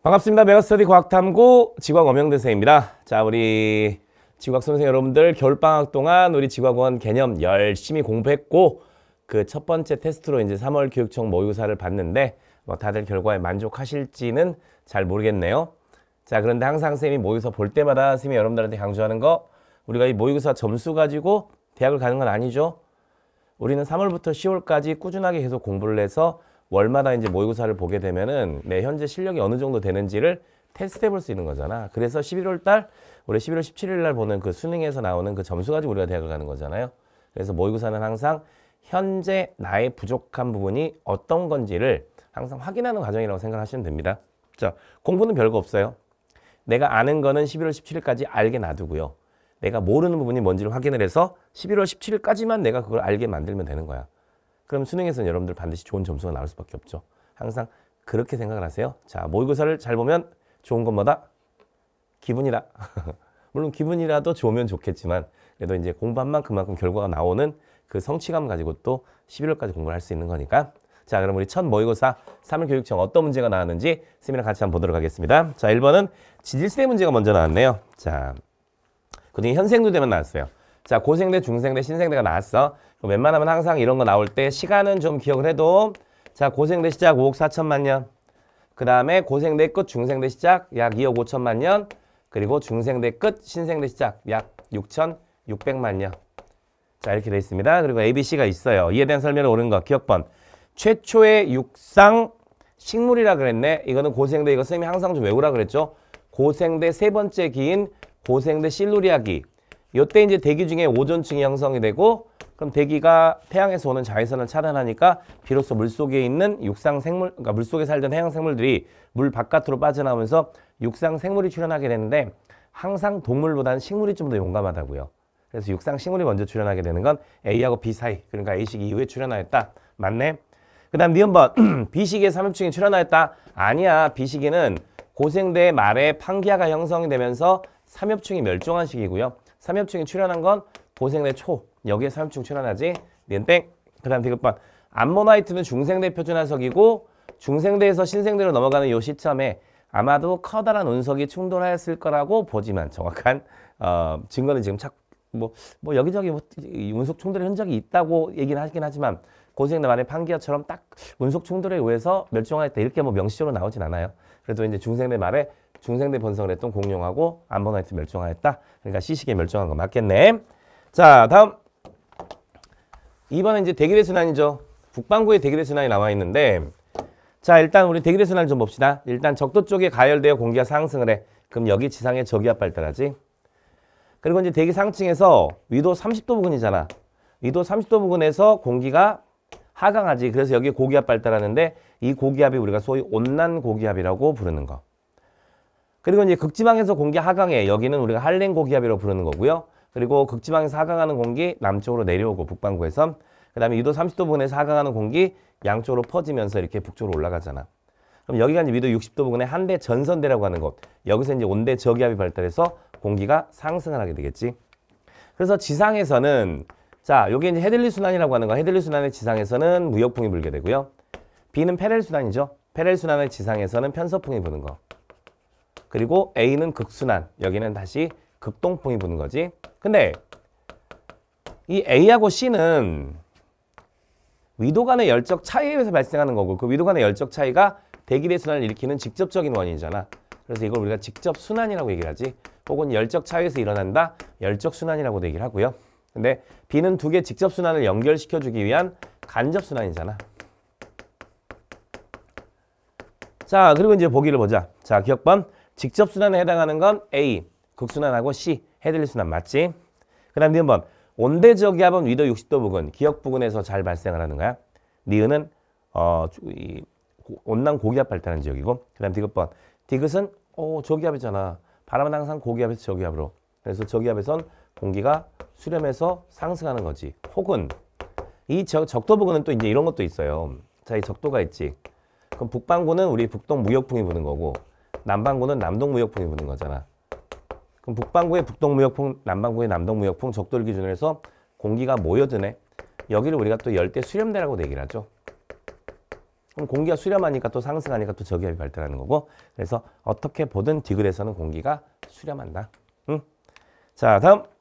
반갑습니다. 메가스터디 과학탐구 지각 엄영대 선생입니다. 자, 우리 지각 선생 여러분들 겨울방학 동안 우리 지각원 개념 열심히 공부했고 그 첫 번째 테스트로 이제 3월 교육청 모의고사를 봤는데 뭐 다들 결과에 만족하실지는 잘 모르겠네요. 자, 그런데 항상 선생님이 모의고사 볼 때마다 선생님이 여러분들한테 강조하는 거 우리가 이 모의고사 점수 가지고 대학을 가는 건 아니죠. 우리는 3월부터 10월까지 꾸준하게 계속 공부를 해서 월마다 이제 모의고사를 보게 되면은 내 현재 실력이 어느 정도 되는지를 테스트해 볼 수 있는 거잖아. 그래서 11월 달 올해 11월 17일 날 보는 그 수능에서 나오는 그 점수 가지고 우리가 대학을 가는 거잖아요. 그래서 모의고사는 항상 현재 나의 부족한 부분이 어떤 건지를 항상 확인하는 과정이라고 생각하시면 됩니다. 자, 공부는 별거 없어요. 내가 아는 거는 11월 17일까지 알게 놔두고요. 내가 모르는 부분이 뭔지를 확인을 해서 11월 17일까지만 내가 그걸 알게 만들면 되는 거야. 그럼 수능에서는 여러분들 반드시 좋은 점수가 나올 수밖에 없죠. 항상 그렇게 생각을 하세요. 자, 모의고사를 잘 보면 좋은 것마다 기분이다. 물론 기분이라도 좋으면 좋겠지만 그래도 이제 공부한 만큼 만큼 결과가 나오는 그 성취감 가지고 또 11월까지 공부를 할 수 있는 거니까 자 그럼 우리 첫 모의고사 3일 교육청 어떤 문제가 나왔는지 세미나 같이 한번 보도록 하겠습니다. 자 1번은 지질세 문제가 먼저 나왔네요. 자 그중에 현생도 되면 나왔어요. 자, 고생대, 중생대, 신생대가 나왔어. 웬만하면 항상 이런 거 나올 때 시간은 좀 기억을 해도 자, 고생대 시작 5억 4천만 년. 그 다음에 고생대 끝, 중생대 시작 약 2억 5천만 년. 그리고 중생대 끝, 신생대 시작 약 6,600만 년. 자, 이렇게 돼 있습니다. 그리고 ABC가 있어요. 이에 대한 설명을 옳은 거. 기억번. 최초의 육상 식물이라 그랬네. 이거는 고생대, 이거 선생님이 항상 좀 외우라 그랬죠. 고생대 세 번째 기인 고생대 실루리아기. 이때 이제 대기 중에 오존층이 형성이 되고 그럼 대기가 태양에서 오는 자외선을 차단하니까 비로소 물속에 있는 육상 생물 그러니까 물속에 살던 해양 생물들이 물 바깥으로 빠져나오면서 육상 생물이 출현하게 되는데 항상 동물보다는 식물이 좀 더 용감하다고요. 그래서 육상 식물이 먼저 출현하게 되는 건 A하고 B 사이 그러니까 A식 이후에 출현하였다. 맞네. 그 다음 니은번 B시기에 삼엽충이 출현하였다. 아니야 b 식에는 고생대 말에 판기아가 형성이 되면서 삼엽충이 멸종한 시기고요. 삼엽충이 출현한 건 고생대 초. 여기에 삼엽충 출현하지. 니 땡. 그 다음 디귿번. 암모나이트는 중생대 표준화석이고 중생대에서 신생대로 넘어가는 요 시점에 아마도 커다란 운석이 충돌하였을 거라고 보지만 정확한 어, 증거는 지금 찾, 뭐, 뭐 여기저기 뭐, 운석 충돌의 흔적이 있다고 얘기는 하긴 하지만 고생대 만의 판기어처럼 딱 운석 충돌에 의해서 멸종하였다 이렇게 뭐 명시적으로 나오진 않아요. 그래도 이제 중생대 말에 중생대 번성을 했던 공룡하고 암버나이트 멸종하였다. 그러니까 시식에 멸종한 거 맞겠네. 자, 다음. 이번에 이제 대기대 순환이죠. 북반구의 대기대 순환이 나와 있는데 자, 일단 우리 대기대 순환 좀 봅시다. 일단 적도 쪽에 가열되어 공기가 상승을 해. 그럼 여기 지상에 저기압 발달하지. 그리고 이제 대기 상층에서 위도 30도 부근이잖아. 위도 30도 부근에서 공기가 하강하지. 그래서 여기 고기압 발달하는데 이 고기압이 우리가 소위 온난 고기압이라고 부르는 거. 그리고 이제 극지방에서 공기 하강해 여기는 우리가 한랭 고기압이라고 부르는 거고요. 그리고 극지방에서 하강하는 공기 남쪽으로 내려오고 북반구에선 그 다음에 위도 30도 부근에서 하강하는 공기 양쪽으로 퍼지면서 이렇게 북쪽으로 올라가잖아. 그럼 여기가 이제 위도 60도 부근의 한대 전선대라고 하는 곳. 여기서 이제 온대 저기압이 발달해서 공기가 상승을 하게 되겠지. 그래서 지상에서는 자, 요게 이제 헤들리 순환이라고 하는 거. 헤들리 순환의 지상에서는 무역풍이 불게 되고요. 비는 페렐 순환이죠. 페렐 순환의 지상에서는 편서풍이 부는 거. 그리고 A는 극순환, 여기는 다시 극동풍이 부는 거지. 근데 이 A하고 C는 위도 간의 열적 차이에 의해서 발생하는 거고 그 위도 간의 열적 차이가 대기대 순환을 일으키는 직접적인 원인이잖아. 그래서 이걸 우리가 직접 순환이라고 얘기를 하지. 혹은 열적 차이에서 일어난다. 열적 순환이라고도 얘기를 하고요. 근데 B는 두 개 직접 순환을 연결시켜 주기 위한 간접 순환이잖아. 자, 그리고 이제 보기를 보자. 자, 기억번 직접 순환에 해당하는 건 A, 극순환하고 C, 헤들리 순환 맞지? 그 다음 니은번 온대 저기압은 위도 60도 부근, 기역 부근에서 잘 발생을 하는 거야. 니은은 어, 이, 온난 고기압 발달하는 지역이고 그 다음 디귿번 디귿은 오, 어, 저기압이잖아. 바람은 항상 고기압에서 저기압으로. 그래서 저기압에선 공기가 수렴해서 상승하는 거지. 혹은 이 저, 적도 부근은 또 이제 이런 것도 있어요. 자, 이 적도가 있지. 그럼 북반구는 우리 북동 무역풍이 부는 거고 남반구는 남동무역풍이 부는 거잖아. 그럼 북반구의 북동무역풍, 남반구의 남동무역풍 적돌 기준으로 해서 공기가 모여드네. 여기를 우리가 또 열대 수렴대라고 얘기를 하죠. 그럼 공기가 수렴하니까 또 상승하니까 또 저기압이 발달하는 거고 그래서 어떻게 보든 디귿에서는 공기가 수렴한다. 응? 자 다음